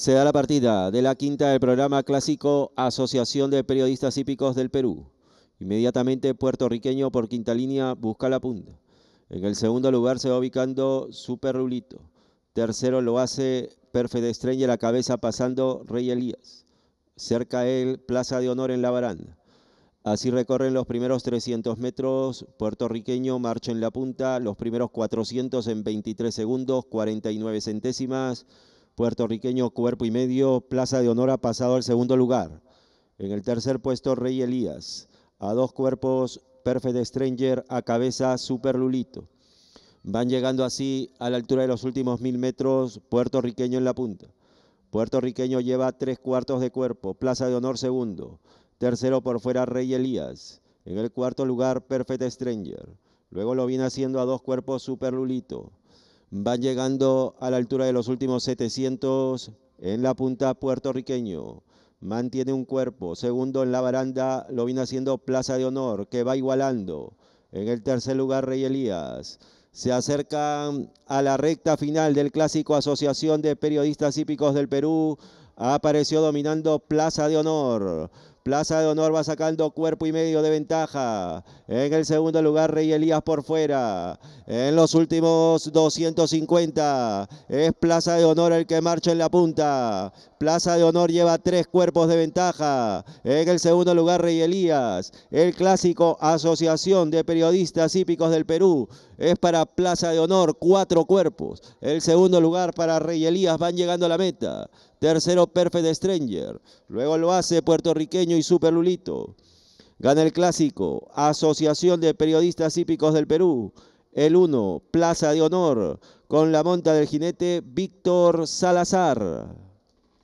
se da la partida de la quinta del programa clásico Asociación de Periodistas Hípicos del Perú. Inmediatamente puertorriqueño por quinta línea busca la punta. En el segundo lugar se va ubicando Super Rulito. Tercero lo hace Perfe de estrella la cabeza pasando Rey Elías. Cerca él, Plaza de Honor en la baranda. Así recorren los primeros 300 metros. Puertorriqueño marcha en la punta. Los primeros 400 en 23 segundos, 49 centésimas puertorriqueño Cuerpo y Medio, Plaza de Honor ha pasado al segundo lugar. En el tercer puesto, Rey Elías. A dos cuerpos, Perfect Stranger, a cabeza, Super Lulito. Van llegando así a la altura de los últimos mil metros, puertorriqueño en la punta. Puertorriqueño lleva tres cuartos de cuerpo, Plaza de Honor segundo. Tercero por fuera, Rey Elías. En el cuarto lugar, Perfect Stranger. Luego lo viene haciendo a dos cuerpos, Super Lulito va llegando a la altura de los últimos 700 en la punta puertorriqueño. Mantiene un cuerpo. Segundo en la baranda lo viene haciendo Plaza de Honor, que va igualando. En el tercer lugar, Rey Elías. Se acercan a la recta final del clásico Asociación de Periodistas Hípicos del Perú. Apareció dominando Plaza de Honor. Plaza de Honor va sacando cuerpo y medio de ventaja. En el segundo lugar, Rey Elías por fuera. En los últimos 250, es Plaza de Honor el que marcha en la punta. Plaza de Honor lleva tres cuerpos de ventaja. En el segundo lugar, Rey Elías. El clásico Asociación de Periodistas Hípicos del Perú es para Plaza de Honor, cuatro cuerpos. El segundo lugar para Rey Elías, van llegando a la meta. Tercero, Perfect Stranger. Luego lo hace puertorriqueño y Super Lulito. Gana el clásico. Asociación de Periodistas Hípicos del Perú. El 1, Plaza de Honor, con la monta del jinete Víctor Salazar.